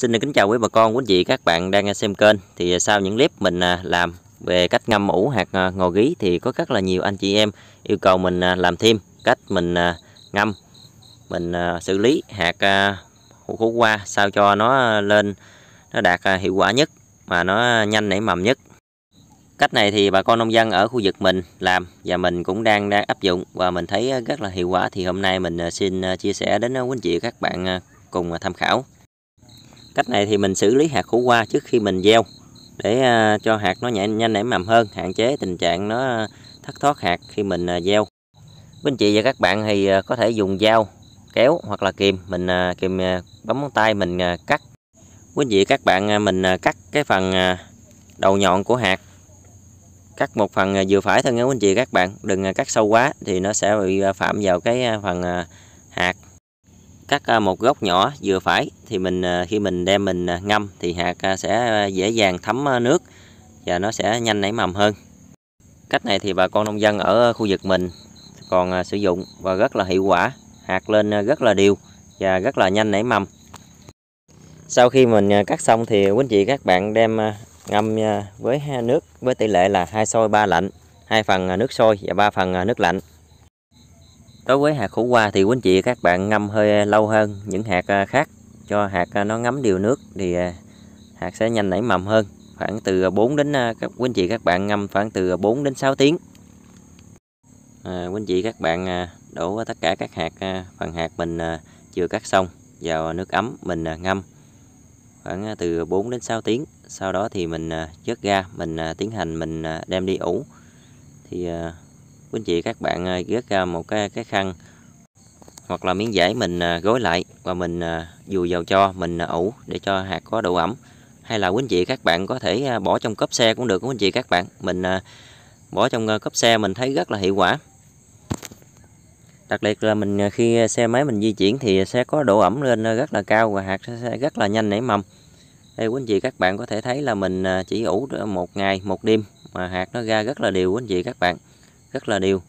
Xin được kính chào quý bà con, quý vị các bạn đang xem kênh. Thì sau những clip mình à, làm về cách ngâm ủ hạt à, ngò gí thì có rất là nhiều anh chị em yêu cầu mình à, làm thêm cách mình ngâm, mình xử lý hạt hủ khú qua sao cho nó lên nó đạt hiệu quả nhất mà nó nhanh nảy mầm nhất. Cách này thì bà con nông dân ở khu vực mình làm và mình cũng đang đang áp dụng và mình thấy rất là hiệu quả thì hôm nay mình xin chia sẻ đến quý anh chị các bạn cùng tham khảo cách này thì mình xử lý hạt khổ qua trước khi mình gieo để à, cho hạt nó nhảy nhanh nảy mầm hơn hạn chế tình trạng nó thất thoát hạt khi mình à, gieo bên chị và các bạn thì à, có thể dùng dao kéo hoặc là kìm mình kìm bấm ngón tay mình cắt quý vị các bạn mình cắt cái phần đầu nhọn của hạt cắt một phần vừa phải thôi nha quý anh chị các bạn đừng cắt sâu quá thì nó sẽ bị phạm vào cái phần hạt cắt à, một gốc nhỏ vừa phải thì mình à, khi mình đem mình à, ngâm thì hạt sẽ dễ dàng thấm nước và nó sẽ nhanh nảy mầm hơn cách này thì bà con nông dân ở khu vực mình còn sử dụng và rất là hiệu quả hạt lên rất là đều và rất là nhanh nảy mầm sau khi mình cắt xong thì quý chị các bạn đem ngâm với nước với tỷ lệ là 2 sôi 3 lạnh 2 phần nước sôi và 3 phần nước lạnh đối với hạt khổ qua thì quý anh chị các bạn ngâm hơi à, lâu hơn những hạt à, khác cho hạt à, nó ngấm đều nước thì hạt sẽ nhanh nảy mầm hơn khoảng từ 4 đến các quý anh chị các bạn ngâm khoảng từ 4 đến 6 tiếng à, quý anh chị các bạn đổ tất cả các hạt phần hạt mình chưa cắt xong vào nước ấm mình ngâm khoảng từ 4 đến 6 tiếng sau đó thì mình chất ra mình tiến hành mình đem đi ủ thì quý anh chị các bạn à, gớt ra một cái cái khăn hoặc là miếng vải mình à, gối lại và mình à, dùi vào cho mình ủ để cho hạt có độ ẩm hay là quý anh chị các bạn có thể bỏ trong cốp xe cũng được quý anh chị các bạn mình bỏ trong cốp xe mình thấy rất là hiệu quả đặc biệt là mình khi xe máy mình di chuyển thì sẽ có độ ẩm lên rất là cao và hạt sẽ rất là nhanh nảy mầm đây quý anh chị các bạn có thể thấy là mình chỉ ủ một ngày một đêm mà hạt nó ra rất là đều quý anh chị các bạn rất là đều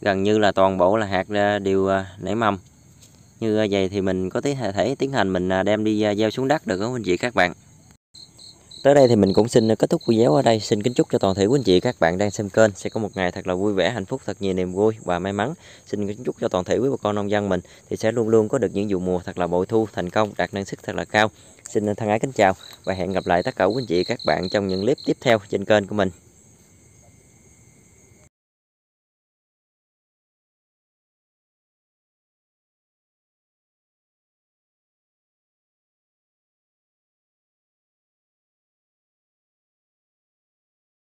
gần như là toàn bộ là hạt à, đều à, nảy mầm như vậy thì mình có thể tiến hành mình à, đem đi gieo xuống đất được không anh chị các bạn tới đây thì mình cũng xin kết thúc video ở đây xin kính chúc cho toàn thể quý anh chị các bạn đang xem kênh sẽ có một ngày thật là vui vẻ hạnh phúc thật nhiều niềm vui và may mắn xin kính chúc cho toàn thể quý bà con nông dân mình thì sẽ luôn luôn có được những vụ mùa thật là bội thu thành công đạt năng suất thật là cao xin thân ái kính chào và hẹn gặp lại tất cả quý anh chị các bạn trong những clip tiếp theo trên kênh của mình